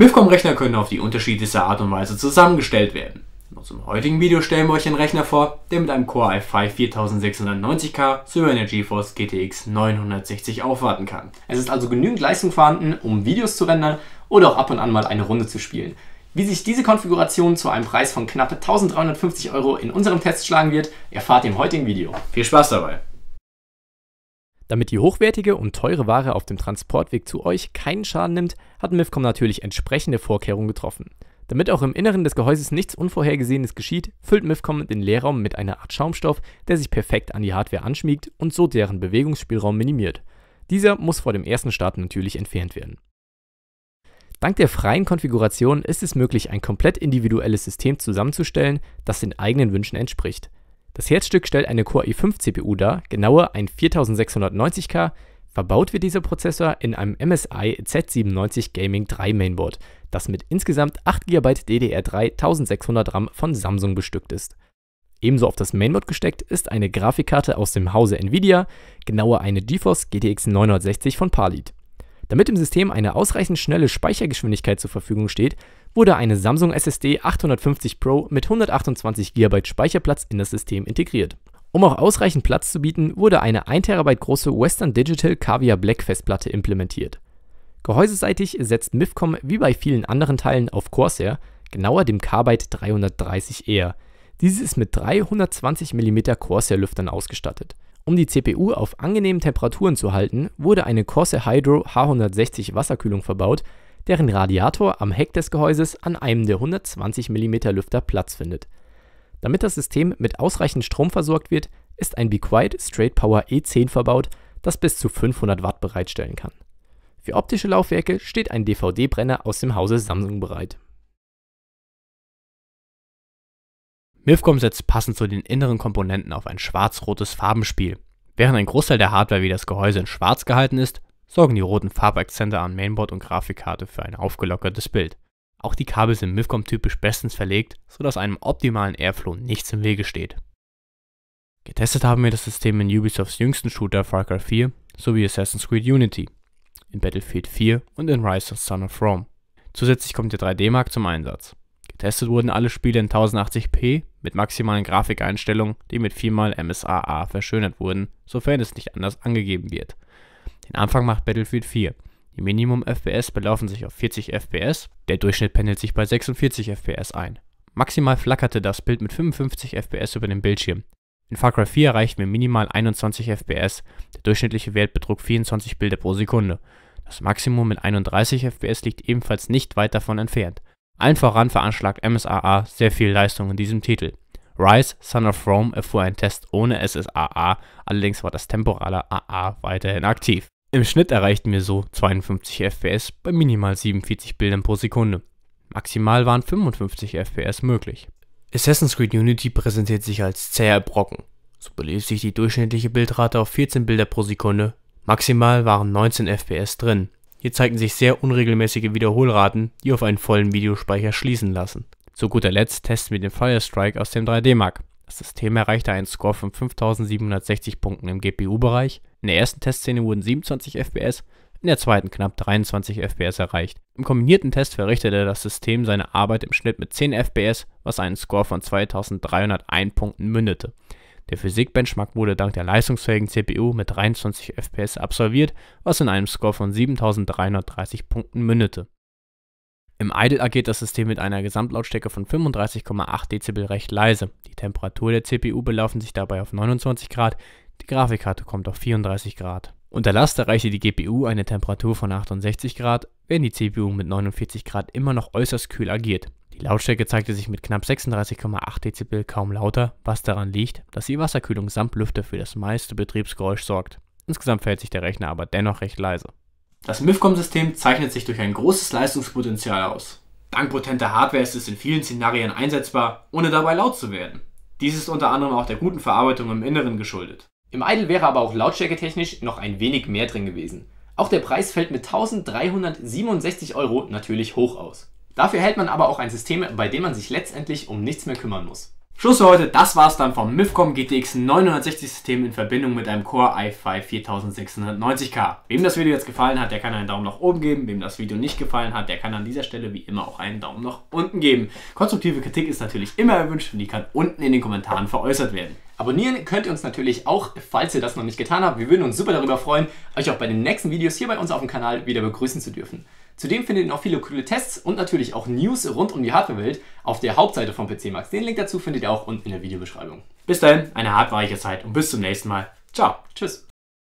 MIFCOM-Rechner können auf die unterschiedlichste Art und Weise zusammengestellt werden. In unserem heutigen Video stellen wir euch einen Rechner vor, der mit einem Core i5 4690K sowie einer GeForce GTX 960 aufwarten kann. Es ist also genügend Leistung vorhanden, um Videos zu rendern oder auch ab und an mal eine Runde zu spielen. Wie sich diese Konfiguration zu einem Preis von knapp 1350 Euro in unserem Test schlagen wird, erfahrt ihr im heutigen Video. Viel Spaß dabei! Damit die hochwertige und teure Ware auf dem Transportweg zu euch keinen Schaden nimmt, hat Mifcom natürlich entsprechende Vorkehrungen getroffen. Damit auch im Inneren des Gehäuses nichts Unvorhergesehenes geschieht, füllt Mifcom den Leerraum mit einer Art Schaumstoff, der sich perfekt an die Hardware anschmiegt und so deren Bewegungsspielraum minimiert. Dieser muss vor dem ersten Start natürlich entfernt werden. Dank der freien Konfiguration ist es möglich, ein komplett individuelles System zusammenzustellen, das den eigenen Wünschen entspricht. Das Herzstück stellt eine Core i5-CPU dar, genauer ein 4690K. Verbaut wird dieser Prozessor in einem MSI Z97 Gaming 3 Mainboard, das mit insgesamt 8 GB DDR3 1600 RAM von Samsung bestückt ist. Ebenso auf das Mainboard gesteckt ist eine Grafikkarte aus dem Hause Nvidia, genauer eine GeForce GTX 960 von Palit. Damit dem System eine ausreichend schnelle Speichergeschwindigkeit zur Verfügung steht, wurde eine Samsung SSD 850 Pro mit 128 GB Speicherplatz in das System integriert. Um auch ausreichend Platz zu bieten, wurde eine 1 TB große Western Digital Caviar Black Festplatte implementiert. Gehäuseseitig setzt MIFCOM wie bei vielen anderen Teilen auf Corsair, genauer dem Carbide 330R. Dieses ist mit 320 mm Corsair-Lüftern ausgestattet. Um die CPU auf angenehmen Temperaturen zu halten, wurde eine Corsair Hydro H160 Wasserkühlung verbaut, deren Radiator am Heck des Gehäuses an einem der 120 mm Lüfter Platz findet. Damit das System mit ausreichend Strom versorgt wird, ist ein BeQuiet Straight Power E10 verbaut, das bis zu 500 Watt bereitstellen kann. Für optische Laufwerke steht ein DVD-Brenner aus dem Hause Samsung bereit MIFCOM setzt passend zu den inneren Komponenten auf ein schwarz-rotes Farbenspiel. Während ein Großteil der Hardware wie das Gehäuse in schwarz gehalten ist, sorgen die roten Farbakzente an Mainboard und Grafikkarte für ein aufgelockertes Bild. Auch die Kabel sind MIFCOM typisch bestens verlegt, sodass einem optimalen Airflow nichts im Wege steht. Getestet haben wir das System in Ubisofts jüngsten Shooter Far Cry 4 sowie Assassin's Creed Unity, in Battlefield 4 und in Rise of Son of Rome. Zusätzlich kommt der 3D-Mark zum Einsatz. Getestet wurden alle Spiele in 1080p mit maximalen Grafikeinstellungen, die mit 4x MSAA verschönert wurden, sofern es nicht anders angegeben wird. Den Anfang macht Battlefield 4. Die Minimum-FPS belaufen sich auf 40 FPS, der Durchschnitt pendelt sich bei 46 FPS ein. Maximal flackerte das Bild mit 55 FPS über dem Bildschirm. In Far Cry 4 erreichten wir minimal 21 FPS, der durchschnittliche Wert betrug 24 Bilder pro Sekunde. Das Maximum mit 31 FPS liegt ebenfalls nicht weit davon entfernt. Allen voran veranschlagt MSAA sehr viel Leistung in diesem Titel. Rise, Son of Rome erfuhr einen Test ohne SSAA, allerdings war das temporale AA weiterhin aktiv. Im Schnitt erreichten wir so 52 FPS bei minimal 47 Bildern pro Sekunde. Maximal waren 55 FPS möglich. Assassin's Creed Unity präsentiert sich als zäher Brocken. So belief sich die durchschnittliche Bildrate auf 14 Bilder pro Sekunde, maximal waren 19 FPS drin. Hier zeigten sich sehr unregelmäßige Wiederholraten, die auf einen vollen Videospeicher schließen lassen. Zu guter Letzt testen wir den Firestrike aus dem 3D Mark. Das System erreichte einen Score von 5760 Punkten im GPU-Bereich. In der ersten Testszene wurden 27 FPS, in der zweiten knapp 23 FPS erreicht. Im kombinierten Test verrichtete das System seine Arbeit im Schnitt mit 10 FPS, was einen Score von 2301 Punkten mündete. Der Physik-Benchmark wurde dank der leistungsfähigen CPU mit 23 FPS absolviert, was in einem Score von 7330 Punkten mündete. Im Idle agiert das System mit einer Gesamtlautstärke von 35,8 Dezibel recht leise. Die Temperatur der CPU belaufen sich dabei auf 29 Grad, die Grafikkarte kommt auf 34 Grad. Unter Last erreichte die GPU eine Temperatur von 68 Grad, während die CPU mit 49 Grad immer noch äußerst kühl agiert. Die Lautstärke zeigte sich mit knapp 36,8 Dezibel kaum lauter, was daran liegt, dass die Wasserkühlung samt Lüfter für das meiste Betriebsgeräusch sorgt. Insgesamt verhält sich der Rechner aber dennoch recht leise. Das MIFCOM-System zeichnet sich durch ein großes Leistungspotenzial aus. Dank potenter Hardware ist es in vielen Szenarien einsetzbar, ohne dabei laut zu werden. Dies ist unter anderem auch der guten Verarbeitung im Inneren geschuldet. Im Idle wäre aber auch lautstärketechnisch noch ein wenig mehr drin gewesen. Auch der Preis fällt mit 1367 Euro natürlich hoch aus. Dafür hält man aber auch ein System, bei dem man sich letztendlich um nichts mehr kümmern muss Schluss für heute, das war's dann vom MIFCOM GTX 960 System in Verbindung mit einem Core i5 4690K. Wem das Video jetzt gefallen hat, der kann einen Daumen nach oben geben. Wem das Video nicht gefallen hat, der kann an dieser Stelle wie immer auch einen Daumen nach unten geben. Konstruktive Kritik ist natürlich immer erwünscht und die kann unten in den Kommentaren veräußert werden. Abonnieren könnt ihr uns natürlich auch, falls ihr das noch nicht getan habt. Wir würden uns super darüber freuen, euch auch bei den nächsten Videos hier bei uns auf dem Kanal wieder begrüßen zu dürfen. Zudem findet ihr noch viele coole Tests und natürlich auch News rund um die Hardwarewelt auf der Hauptseite von PC Max. Den Link dazu findet ihr auch unten in der Videobeschreibung. Bis dahin, eine hartweiche Zeit und bis zum nächsten Mal. Ciao. Tschüss.